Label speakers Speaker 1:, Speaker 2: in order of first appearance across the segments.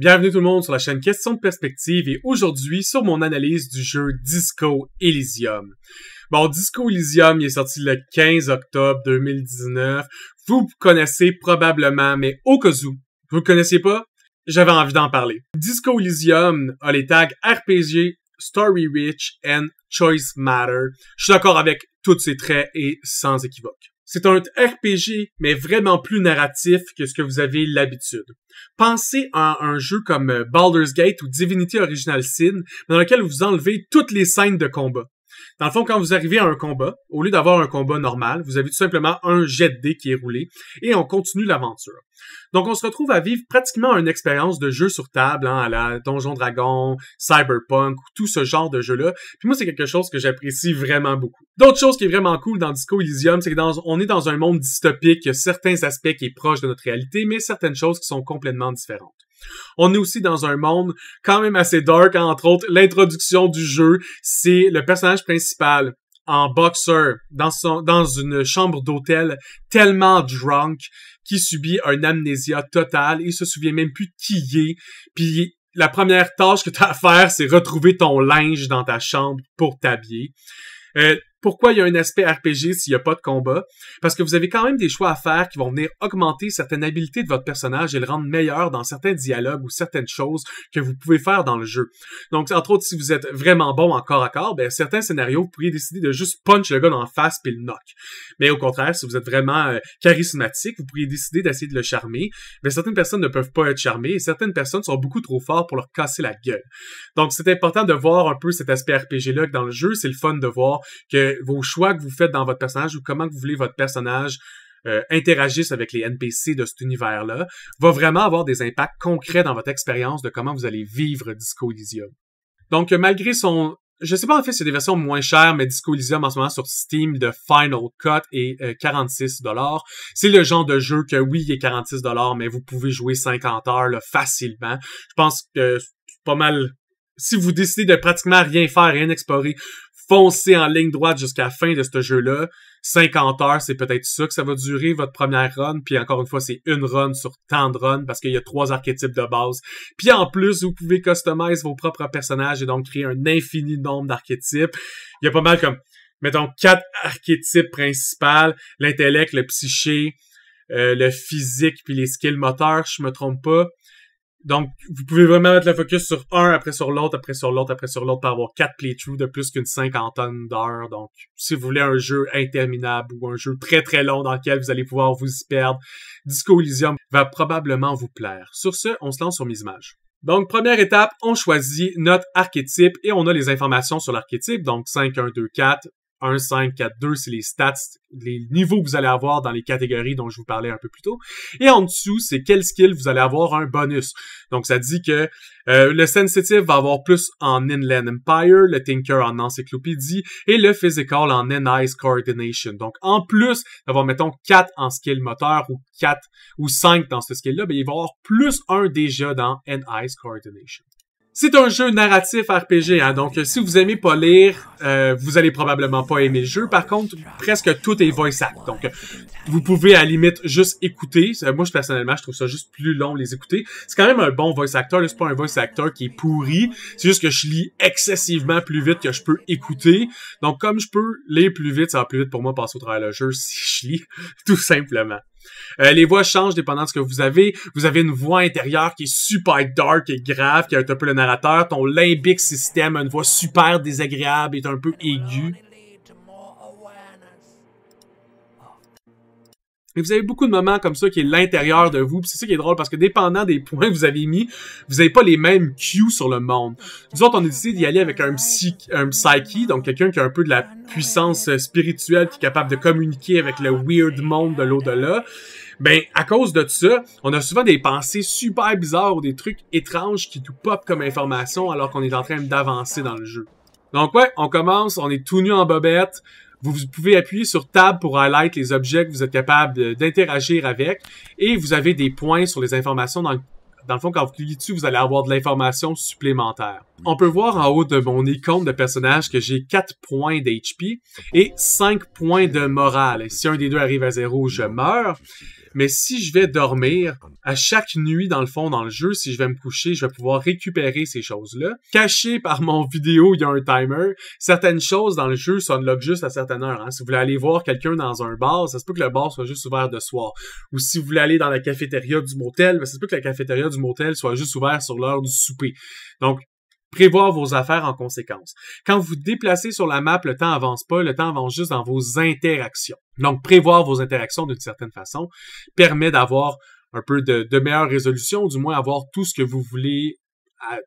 Speaker 1: Bienvenue tout le monde sur la chaîne Question de Perspective et aujourd'hui sur mon analyse du jeu Disco Elysium. Bon, Disco Elysium il est sorti le 15 octobre 2019. Vous connaissez probablement, mais au cas où vous ne connaissez pas, j'avais envie d'en parler. Disco Elysium a les tags RPG, Story Rich and Choice Matter. Je suis d'accord avec tous ces traits et sans équivoque. C'est un RPG, mais vraiment plus narratif que ce que vous avez l'habitude. Pensez à un jeu comme euh, Baldur's Gate ou Divinity Original Sin, dans lequel vous enlevez toutes les scènes de combat. Dans le fond, quand vous arrivez à un combat, au lieu d'avoir un combat normal, vous avez tout simplement un jet de dés qui est roulé et on continue l'aventure. Donc, on se retrouve à vivre pratiquement une expérience de jeu sur table, hein, à la Donjon Dragon, Cyberpunk, tout ce genre de jeu-là. Puis moi, c'est quelque chose que j'apprécie vraiment beaucoup. D'autres choses qui est vraiment cool dans Disco Elysium, c'est que dans, on est dans un monde dystopique, il y a certains aspects qui est proches de notre réalité, mais certaines choses qui sont complètement différentes. On est aussi dans un monde quand même assez dark, entre autres, l'introduction du jeu, c'est le personnage principal en boxeur dans, son, dans une chambre d'hôtel tellement drunk qui subit un amnésia total. Il se souvient même plus de qui il est. Puis la première tâche que tu as à faire, c'est retrouver ton linge dans ta chambre pour t'habiller. Euh, pourquoi il y a un aspect RPG s'il n'y a pas de combat? Parce que vous avez quand même des choix à faire qui vont venir augmenter certaines habiletés de votre personnage et le rendre meilleur dans certains dialogues ou certaines choses que vous pouvez faire dans le jeu. Donc, entre autres, si vous êtes vraiment bon en corps à corps, ben, certains scénarios, vous pourriez décider de juste punch le gars dans la face puis le knock. Mais au contraire, si vous êtes vraiment euh, charismatique, vous pourriez décider d'essayer de le charmer. Mais ben, certaines personnes ne peuvent pas être charmées et certaines personnes sont beaucoup trop fortes pour leur casser la gueule. Donc, c'est important de voir un peu cet aspect RPG-là dans le jeu. C'est le fun de voir que vos choix que vous faites dans votre personnage ou comment vous voulez votre personnage euh, interagisse avec les NPC de cet univers-là va vraiment avoir des impacts concrets dans votre expérience de comment vous allez vivre Disco Elysium. Donc, malgré son... Je sais pas en fait c'est des versions moins chères, mais Disco Elysium en ce moment sur Steam de Final Cut est 46$. Euh, c'est le genre de jeu que oui, il est 46$, mais vous pouvez jouer 50 heures facilement. Je pense que c'est pas mal si vous décidez de pratiquement rien faire, rien explorer, foncez en ligne droite jusqu'à la fin de ce jeu-là. 50 heures, c'est peut-être ça que ça va durer, votre première run. Puis encore une fois, c'est une run sur tant de runs parce qu'il y a trois archétypes de base. Puis en plus, vous pouvez customiser vos propres personnages et donc créer un infini nombre d'archétypes. Il y a pas mal comme, mettons, quatre archétypes principaux. L'intellect, le psyché, euh, le physique, puis les skills moteurs, je me trompe pas. Donc, vous pouvez vraiment mettre le focus sur un, après sur l'autre, après sur l'autre, après sur l'autre, pour avoir quatre playthroughs de plus qu'une cinquantaine d'heures. Donc, si vous voulez un jeu interminable ou un jeu très très long dans lequel vous allez pouvoir vous y perdre, Disco Elysium va probablement vous plaire. Sur ce, on se lance sur mes images. Donc, première étape, on choisit notre archétype et on a les informations sur l'archétype. Donc, 5, 1, 2, 4, 1, 5, 4, 2, c'est les stats, les niveaux que vous allez avoir dans les catégories dont je vous parlais un peu plus tôt. Et en dessous, c'est quel skill vous allez avoir un bonus. Donc, ça dit que euh, le Sensitive va avoir plus en Inland Empire, le Tinker en Encyclopédie et le Physical en NICE Coordination. Donc, en plus d'avoir, mettons, 4 en skill moteur ou 4 ou 5 dans ce skill-là, ben, il va avoir plus un déjà dans NICE Coordination. C'est un jeu narratif RPG, hein, donc euh, si vous aimez pas lire, euh, vous allez probablement pas aimer le jeu. Par contre, presque tout est voice act, donc euh, vous pouvez à la limite juste écouter. Moi, je, personnellement, je trouve ça juste plus long les écouter. C'est quand même un bon voice actor, c'est pas un voice actor qui est pourri. C'est juste que je lis excessivement plus vite que je peux écouter. Donc comme je peux lire plus vite, ça va plus vite pour moi passer au travers le jeu si je lis, tout simplement. Euh, les voix changent dépendant de ce que vous avez. Vous avez une voix intérieure qui est super dark et grave, qui est un peu le narrateur. Ton limbic système a une voix super désagréable et un peu aiguë. Et vous avez beaucoup de moments comme ça qui est l'intérieur de vous. C'est ça qui est drôle parce que dépendant des points que vous avez mis, vous n'avez pas les mêmes cues sur le monde. Nous autres, on a décidé d'y aller avec un, psy, un psyche, donc quelqu'un qui a un peu de la puissance euh, spirituelle, qui est capable de communiquer avec le weird monde de l'au-delà. Ben, à cause de ça, on a souvent des pensées super bizarres ou des trucs étranges qui tout pop comme information alors qu'on est en train d'avancer dans le jeu. Donc ouais, on commence, on est tout nu en bobette, vous, pouvez appuyer sur Tab pour highlight les objets que vous êtes capable d'interagir avec. Et vous avez des points sur les informations dans le dans le fond, quand vous cliquez dessus, vous allez avoir de l'information supplémentaire. On peut voir en haut de mon icône de personnage que j'ai 4 points d'HP et 5 points de morale. Si un des deux arrive à zéro, je meurs. Mais si je vais dormir, à chaque nuit, dans le fond, dans le jeu, si je vais me coucher, je vais pouvoir récupérer ces choses-là. Caché par mon vidéo, il y a un timer. Certaines choses dans le jeu log juste à certaines heures. Hein. Si vous voulez aller voir quelqu'un dans un bar, ça se peut que le bar soit juste ouvert de soir. Ou si vous voulez aller dans la cafétéria du motel, ben, ça se peut que la cafétéria du motel soit juste ouverte sur l'heure du souper. Donc, prévoir vos affaires en conséquence. Quand vous déplacez sur la map, le temps avance pas, le temps avance juste dans vos interactions. Donc, prévoir vos interactions d'une certaine façon permet d'avoir un peu de, meilleure résolution, du moins avoir tout ce que vous voulez,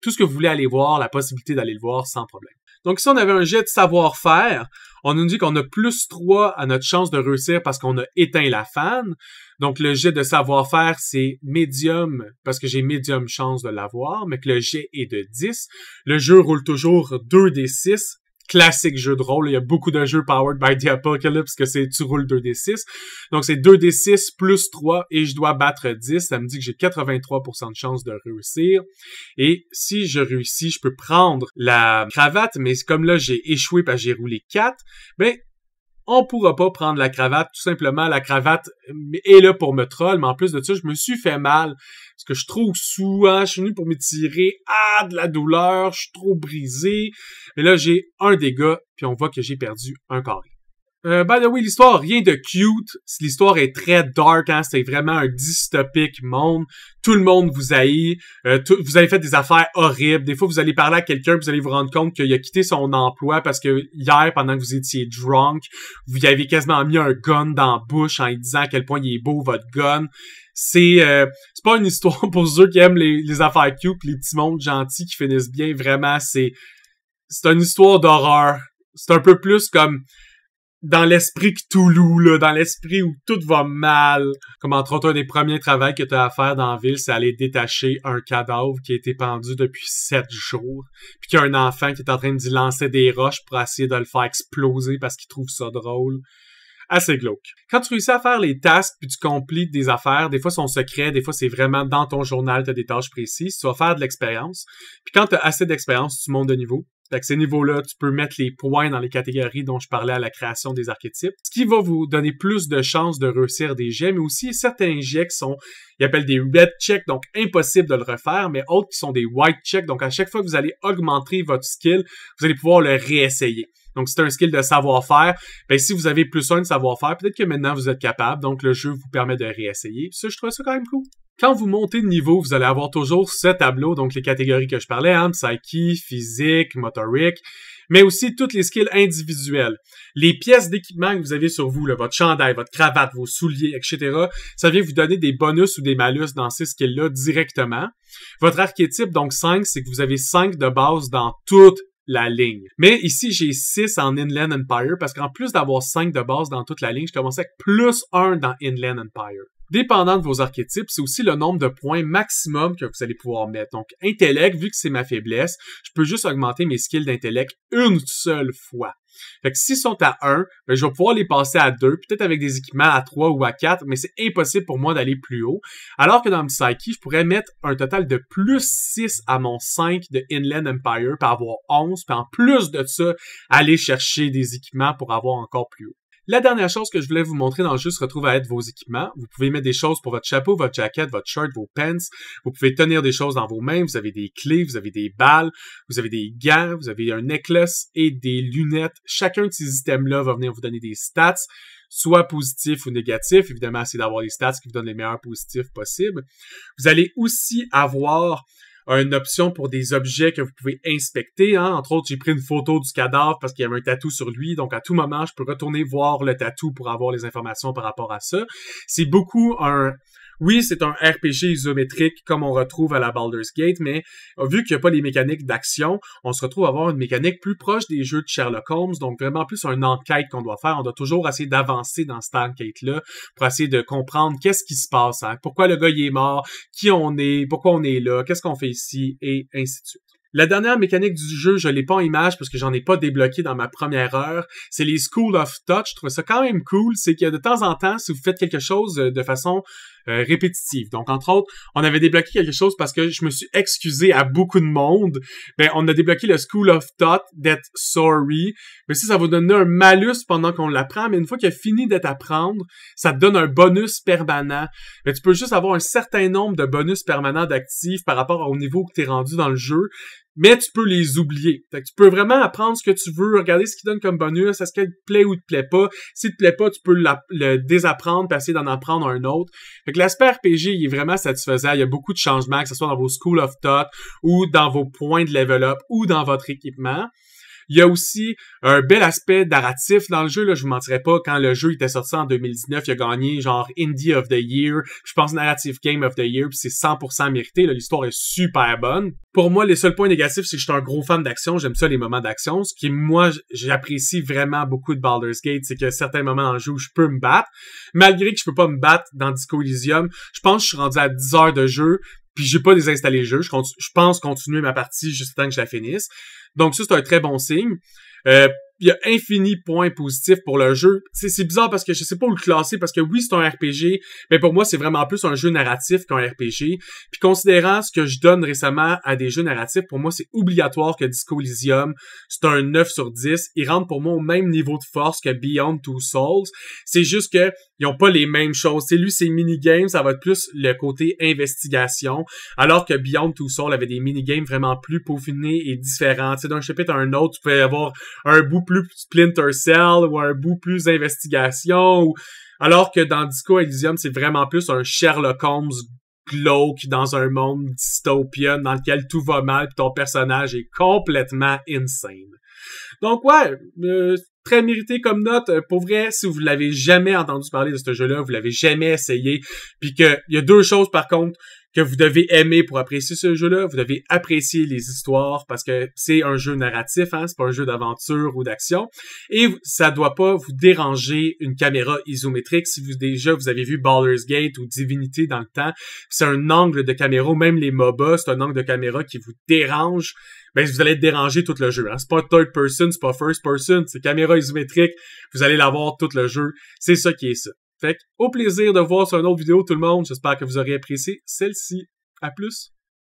Speaker 1: tout ce que vous voulez aller voir, la possibilité d'aller le voir sans problème. Donc, si on avait un jet de savoir-faire, on nous dit qu'on a plus 3 à notre chance de réussir parce qu'on a éteint la fan. Donc, le jet de savoir-faire, c'est médium parce que j'ai médium chance de l'avoir, mais que le jet est de 10. Le jeu roule toujours 2 des 6 classique jeu de rôle. Il y a beaucoup de jeux powered by the apocalypse que c'est tu roules 2d6. Donc c'est 2d6 plus 3 et je dois battre 10. Ça me dit que j'ai 83% de chance de réussir. Et si je réussis, je peux prendre la cravate, mais comme là j'ai échoué parce que j'ai roulé 4, ben on pourra pas prendre la cravate. Tout simplement, la cravate euh, est là pour me troll, mais en plus de ça, je me suis fait mal. Parce que je suis trop souvent, hein, je suis venu pour m'étirer. Ah, de la douleur, je suis trop brisé. Mais là, j'ai un dégât, puis on voit que j'ai perdu un carré. Euh, by the l'histoire, rien de cute. L'histoire est très dark, hein. C'est vraiment un dystopique monde. Tout le monde vous haït. Euh, vous avez fait des affaires horribles. Des fois, vous allez parler à quelqu'un, vous allez vous rendre compte qu'il a quitté son emploi parce que hier, pendant que vous étiez drunk, vous y avez quasiment mis un gun dans la bouche en lui disant à quel point il est beau votre gun. C'est euh, c'est pas une histoire pour ceux qui aiment les, les affaires cute, les petits mondes gentils qui finissent bien. Vraiment, c'est c'est une histoire d'horreur. C'est un peu plus comme dans l'esprit tout là, dans l'esprit où tout va mal. Comme entre autres, un des premiers travaux que tu as à faire dans la ville, c'est aller détacher un cadavre qui a été pendu depuis sept jours, puis qu'il y a un enfant qui est en train d'y lancer des roches pour essayer de le faire exploser parce qu'il trouve ça drôle. Assez glauque. Quand tu réussis à faire les tasks puis tu complètes des affaires, des fois sont secrets, des fois c'est vraiment dans ton journal, as des tâches précises, tu vas faire de l'expérience. Puis quand tu as assez d'expérience, tu montes de niveau. Fait que ces niveaux-là, tu peux mettre les points dans les catégories dont je parlais à la création des archétypes, ce qui va vous donner plus de chances de réussir des jets, mais aussi certains jets qui sont, ils appellent des red checks, donc impossible de le refaire, mais autres qui sont des white checks, donc à chaque fois que vous allez augmenter votre skill, vous allez pouvoir le réessayer. Donc, c'est un skill de savoir-faire. Ben, si vous avez plus un de savoir-faire, peut-être que maintenant vous êtes capable. Donc, le jeu vous permet de réessayer. Ça, je trouve ça quand même cool. Quand vous montez de niveau, vous allez avoir toujours ce tableau, donc les catégories que je parlais, hein, psyche, physique, motoric, mais aussi toutes les skills individuelles. Les pièces d'équipement que vous avez sur vous, votre chandail, votre cravate, vos souliers, etc., ça vient vous donner des bonus ou des malus dans ces skills-là directement. Votre archétype, donc 5, c'est que vous avez 5 de base dans toute la ligne. Mais ici, j'ai 6 en Inland Empire parce qu'en plus d'avoir 5 de base dans toute la ligne, je commençais avec plus 1 dans Inland Empire. Dépendant de vos archétypes, c'est aussi le nombre de points maximum que vous allez pouvoir mettre. Donc, intellect, vu que c'est ma faiblesse, je peux juste augmenter mes skills d'intellect une seule fois. Fait que s'ils sont à 1, ben, je vais pouvoir les passer à 2, peut-être avec des équipements à 3 ou à 4, mais c'est impossible pour moi d'aller plus haut. Alors que dans le Psyche, je pourrais mettre un total de plus 6 à mon 5 de Inland Empire, pour avoir 11, puis en plus de ça, aller chercher des équipements pour avoir encore plus haut. La dernière chose que je voulais vous montrer dans le jeu se retrouve à être vos équipements. Vous pouvez mettre des choses pour votre chapeau, votre jacket, votre shirt, vos pants. Vous pouvez tenir des choses dans vos mains. Vous avez des clés, vous avez des balles, vous avez des gants, vous avez un necklace et des lunettes. Chacun de ces items-là va venir vous donner des stats, soit positifs ou négatifs. Évidemment, c'est d'avoir les stats qui vous donnent les meilleurs positifs possibles. Vous allez aussi avoir une option pour des objets que vous pouvez inspecter. Hein. Entre autres, j'ai pris une photo du cadavre parce qu'il y avait un tatou sur lui. Donc, à tout moment, je peux retourner voir le tatou pour avoir les informations par rapport à ça. C'est beaucoup un oui, c'est un RPG isométrique comme on retrouve à la Baldur's Gate, mais euh, vu qu'il n'y a pas les mécaniques d'action, on se retrouve à avoir une mécanique plus proche des jeux de Sherlock Holmes, donc vraiment plus une enquête qu'on doit faire. On doit toujours essayer d'avancer dans cette enquête-là pour essayer de comprendre qu'est-ce qui se passe, hein, pourquoi le gars il est mort, qui on est, pourquoi on est là, qu'est-ce qu'on fait ici, et ainsi de suite. La dernière mécanique du jeu, je l'ai pas en image parce que j'en ai pas débloqué dans ma première heure, c'est les School of Touch. Je trouve ça quand même cool. C'est que de temps en temps, si vous faites quelque chose euh, de façon euh, répétitive. Donc, entre autres, on avait débloqué quelque chose parce que je me suis excusé à beaucoup de monde. Ben, on a débloqué le School of Thought d'être sorry. Mais si ça vous donner un malus pendant qu'on l'apprend, mais une fois qu'il a fini d'être apprendre, ça te donne un bonus permanent. Mais tu peux juste avoir un certain nombre de bonus permanents d'actifs par rapport au niveau que tu es rendu dans le jeu mais tu peux les oublier. tu peux vraiment apprendre ce que tu veux, regarder ce qu'il donne comme bonus, est-ce qu'il te plaît ou te plaît pas. Si te plaît pas, tu peux le désapprendre, passer d'en apprendre un autre. Fait que l'aspect RPG, il est vraiment satisfaisant. Il y a beaucoup de changements, que ce soit dans vos School of Thought ou dans vos points de level up ou dans votre équipement. Il y a aussi un bel aspect narratif dans le jeu. Là, je vous mentirais pas, quand le jeu était sorti en 2019, il a gagné genre Indie of the Year, je pense Narrative Game of the Year, puis c'est 100% mérité. L'histoire est super bonne. Pour moi, les seuls points négatifs, c'est que je suis un gros fan d'action. J'aime ça les moments d'action. Ce qui, moi, j'apprécie vraiment beaucoup de Baldur's Gate, c'est que certains moments dans le jeu où je peux me battre. Malgré que je peux pas me battre dans Disco Elysium, je pense que je suis rendu à 10 heures de jeu, puis j'ai pas désinstallé le jeu. Je, pense continuer ma partie juste que je la finisse. Donc ça, c'est un très bon signe. Euh, il y a infini points positifs pour le jeu. C'est bizarre parce que je sais pas où le classer parce que oui, c'est un RPG, mais pour moi, c'est vraiment plus un jeu narratif qu'un RPG. Puis considérant ce que je donne récemment à des jeux narratifs, pour moi, c'est obligatoire que Disco Elysium, c'est un 9 sur 10. Il rentre pour moi au même niveau de force que Beyond Two Souls. C'est juste que ils ont pas les mêmes choses. C'est lui, mini minigames, ça va être plus le côté investigation, alors que Beyond Two Souls avait des minigames vraiment plus peaufinés et différents. d'un chapitre à un autre, tu pouvais avoir un bout plus Splinter Cell ou un bout plus investigation, alors que dans Disco Elysium, c'est vraiment plus un Sherlock Holmes glauque dans un monde dystopien dans lequel tout va mal et ton personnage est complètement insane. Donc ouais, euh, très mérité comme note. Euh, pour vrai, si vous l'avez jamais entendu parler de ce jeu-là, vous l'avez jamais essayé, puis que il y a deux choses par contre que vous devez aimer pour apprécier ce jeu-là. Vous devez apprécier les histoires parce que c'est un jeu narratif, hein, c'est pas un jeu d'aventure ou d'action. Et ça doit pas vous déranger une caméra isométrique si vous déjà vous avez vu Baldur's Gate ou Divinity dans le temps. C'est un angle de caméra, même les MOBA, c'est un angle de caméra qui vous dérange. Ben, vous allez déranger tout le jeu. Hein. C'est pas third person, c'est pas first person, c'est caméra isométrique. Vous allez l'avoir tout le jeu. C'est ça qui est ça. Fait au plaisir de voir sur une autre vidéo, tout le monde. J'espère que vous aurez apprécié celle-ci. À plus!